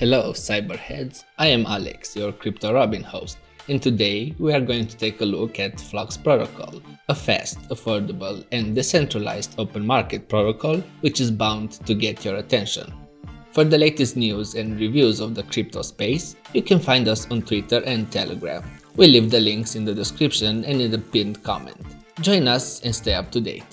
Hello cyberheads, I am Alex, your Crypto Robin host, and today we are going to take a look at Flux Protocol, a fast, affordable and decentralized open market protocol which is bound to get your attention. For the latest news and reviews of the crypto space, you can find us on Twitter and Telegram. We leave the links in the description and in the pinned comment. Join us and stay up to date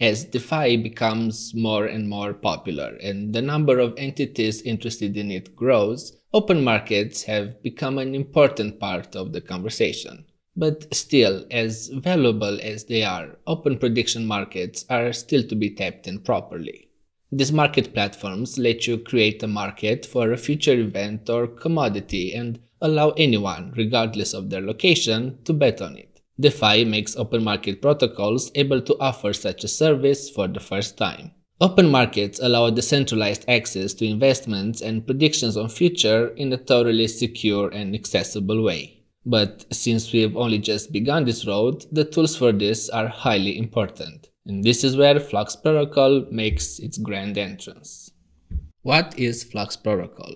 as DeFi becomes more and more popular and the number of entities interested in it grows, open markets have become an important part of the conversation. But still, as valuable as they are, open prediction markets are still to be tapped in properly. These market platforms let you create a market for a future event or commodity and allow anyone, regardless of their location, to bet on it. DeFi makes open market protocols able to offer such a service for the first time. Open markets allow decentralized access to investments and predictions on future in a totally secure and accessible way. But since we've only just begun this road, the tools for this are highly important. And this is where Flux Protocol makes its grand entrance. What is Flux Protocol?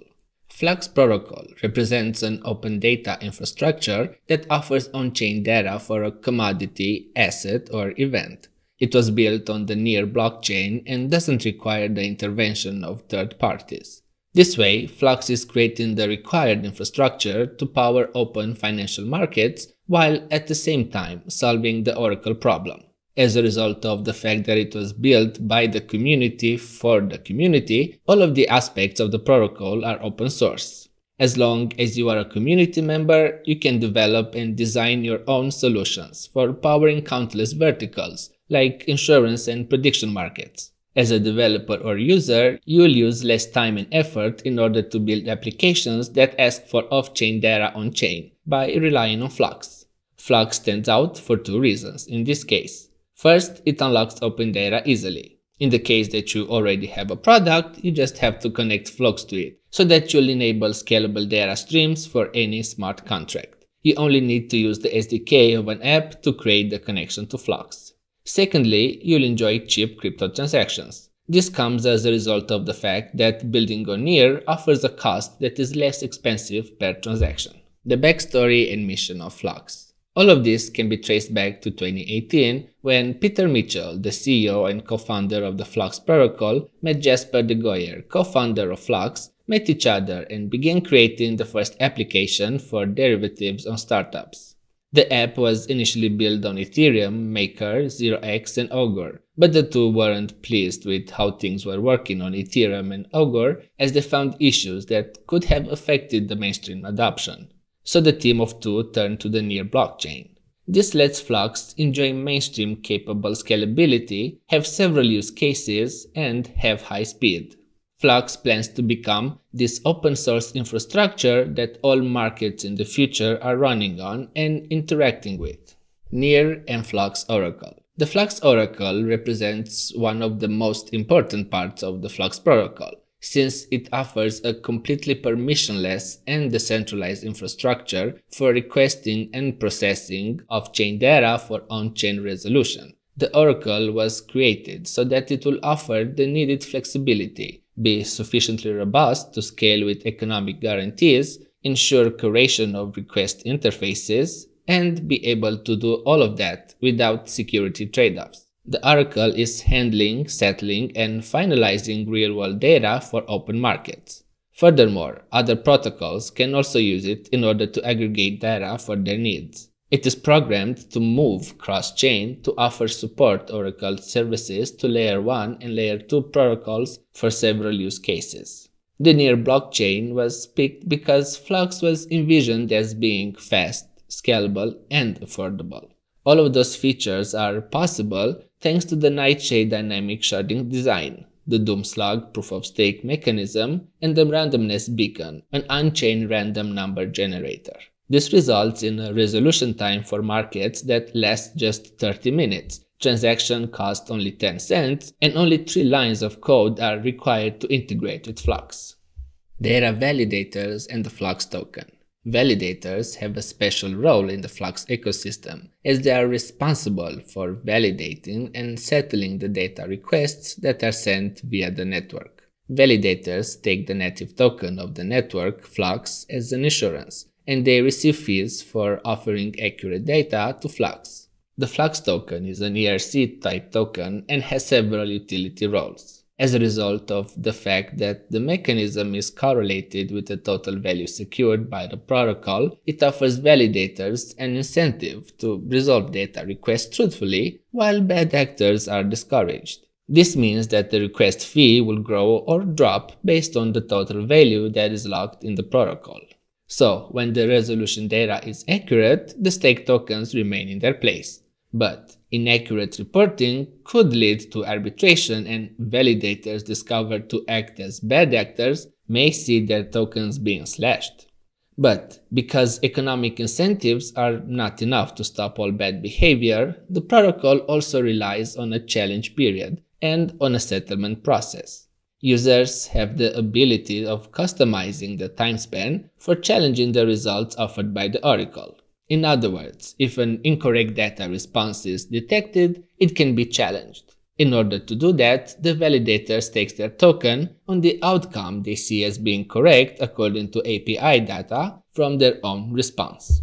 Flux Protocol represents an open data infrastructure that offers on-chain data for a commodity, asset, or event. It was built on the Near blockchain and doesn't require the intervention of third parties. This way, Flux is creating the required infrastructure to power open financial markets while at the same time solving the Oracle problem as a result of the fact that it was built by the community for the community, all of the aspects of the protocol are open source. As long as you are a community member, you can develop and design your own solutions for powering countless verticals, like insurance and prediction markets. As a developer or user, you will use less time and effort in order to build applications that ask for off-chain data on-chain by relying on Flux. Flux stands out for two reasons in this case. First, it unlocks open data easily. In the case that you already have a product, you just have to connect Flux to it, so that you'll enable scalable data streams for any smart contract. You only need to use the SDK of an app to create the connection to Flux. Secondly, you'll enjoy cheap crypto transactions. This comes as a result of the fact that building on Near offers a cost that is less expensive per transaction. The backstory and mission of Flux. All of this can be traced back to 2018 when Peter Mitchell, the CEO and co-founder of the Flux protocol, met Jasper de Goyer, co-founder of Flux, met each other and began creating the first application for derivatives on startups. The app was initially built on Ethereum, Maker, 0x and Augur, but the two weren't pleased with how things were working on Ethereum and Augur as they found issues that could have affected the mainstream adoption so the team of two turned to the near blockchain. This lets Flux enjoy mainstream capable scalability, have several use cases, and have high speed. Flux plans to become this open source infrastructure that all markets in the future are running on and interacting with. Near and Flux Oracle. The Flux Oracle represents one of the most important parts of the Flux protocol since it offers a completely permissionless and decentralized infrastructure for requesting and processing of chain data for on-chain resolution. The Oracle was created so that it will offer the needed flexibility, be sufficiently robust to scale with economic guarantees, ensure curation of request interfaces, and be able to do all of that without security trade-offs. The Oracle is handling, settling, and finalizing real-world data for open markets. Furthermore, other protocols can also use it in order to aggregate data for their needs. It is programmed to move cross-chain to offer support Oracle services to Layer 1 and Layer 2 protocols for several use cases. The near blockchain was picked because Flux was envisioned as being fast, scalable, and affordable. All of those features are possible thanks to the Nightshade dynamic sharding design, the Doomslug proof of stake mechanism, and the randomness beacon, an unchained random number generator. This results in a resolution time for markets that lasts just 30 minutes, transaction cost only 10 cents, and only three lines of code are required to integrate with Flux. Data validators and the Flux token. Validators have a special role in the Flux ecosystem, as they are responsible for validating and settling the data requests that are sent via the network. Validators take the native token of the network, Flux, as an insurance, and they receive fees for offering accurate data to Flux. The Flux token is an ERC type token and has several utility roles as a result of the fact that the mechanism is correlated with the total value secured by the protocol, it offers validators an incentive to resolve data requests truthfully, while bad actors are discouraged. This means that the request fee will grow or drop based on the total value that is locked in the protocol. So, when the resolution data is accurate, the stake tokens remain in their place. But Inaccurate reporting could lead to arbitration and validators discovered to act as bad actors may see their tokens being slashed. But because economic incentives are not enough to stop all bad behavior, the protocol also relies on a challenge period and on a settlement process. Users have the ability of customizing the time span for challenging the results offered by the oracle. In other words, if an incorrect data response is detected, it can be challenged. In order to do that, the validator stakes their token on the outcome they see as being correct according to API data from their own response.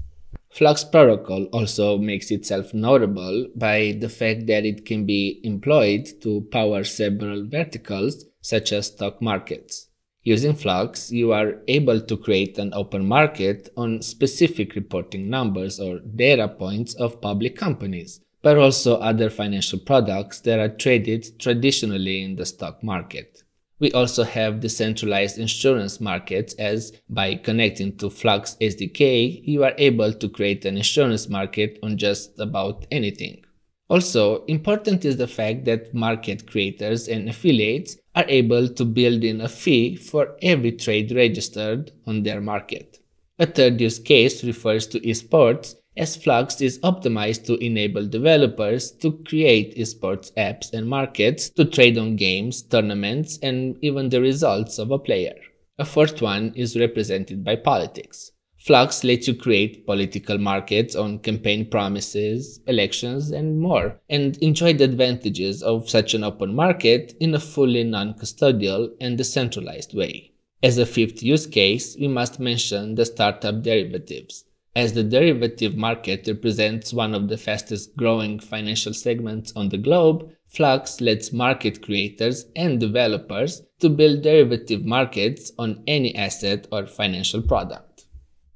Flux Protocol also makes itself notable by the fact that it can be employed to power several verticals such as stock markets. Using Flux, you are able to create an open market on specific reporting numbers or data points of public companies, but also other financial products that are traded traditionally in the stock market. We also have decentralized insurance markets as by connecting to Flux SDK, you are able to create an insurance market on just about anything. Also, important is the fact that market creators and affiliates are able to build in a fee for every trade registered on their market. A third use case refers to esports, as Flux is optimized to enable developers to create esports apps and markets to trade on games, tournaments, and even the results of a player. A fourth one is represented by politics. Flux lets you create political markets on campaign promises, elections, and more, and enjoy the advantages of such an open market in a fully non custodial and decentralized way. As a fifth use case, we must mention the startup derivatives. As the derivative market represents one of the fastest growing financial segments on the globe, Flux lets market creators and developers to build derivative markets on any asset or financial product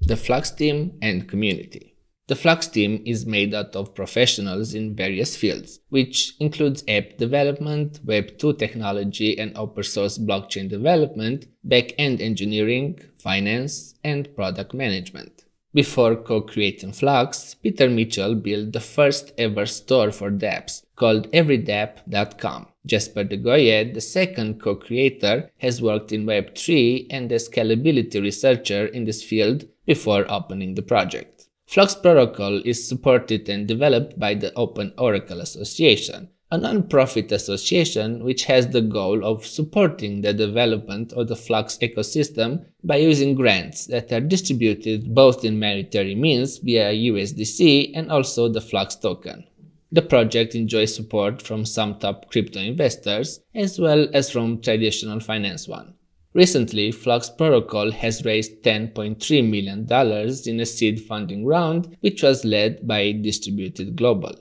the Flux team, and community. The Flux team is made out of professionals in various fields, which includes app development, Web2 technology and open source blockchain development, back-end engineering, finance, and product management. Before co-creating Flux, Peter Mitchell built the first ever store for dApps called everydapp.com. Jasper de Goyet, the second co-creator, has worked in Web3 and a scalability researcher in this field before opening the project. Flux Protocol is supported and developed by the Open Oracle Association, a non-profit association which has the goal of supporting the development of the Flux ecosystem by using grants that are distributed both in monetary means via USDC and also the Flux token. The project enjoys support from some top crypto investors as well as from traditional finance one. Recently, Flux Protocol has raised $10.3 million in a seed funding round, which was led by Distributed Global.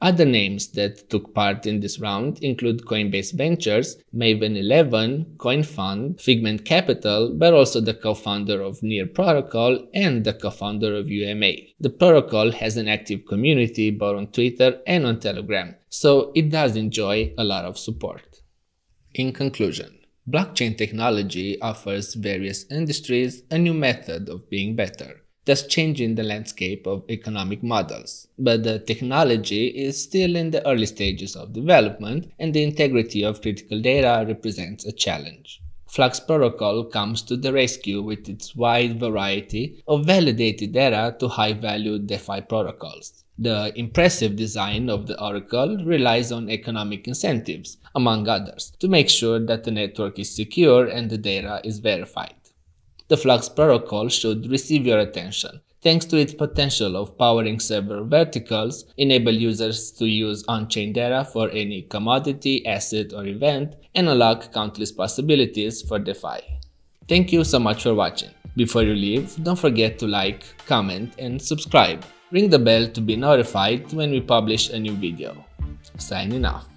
Other names that took part in this round include Coinbase Ventures, Maven 11, CoinFund, Figment Capital, but also the co-founder of Near Protocol and the co-founder of UMA. The protocol has an active community both on Twitter and on Telegram, so it does enjoy a lot of support. In conclusion, Blockchain technology offers various industries a new method of being better, thus changing the landscape of economic models. But the technology is still in the early stages of development, and the integrity of critical data represents a challenge. Flux Protocol comes to the rescue with its wide variety of validated data to high value DeFi protocols. The impressive design of the Oracle relies on economic incentives, among others, to make sure that the network is secure and the data is verified. The Flux protocol should receive your attention, thanks to its potential of powering several verticals, enable users to use on-chain data for any commodity, asset, or event, and unlock countless possibilities for DeFi. Thank you so much for watching. Before you leave, don't forget to like, comment, and subscribe. Ring the bell to be notified when we publish a new video. Signing off.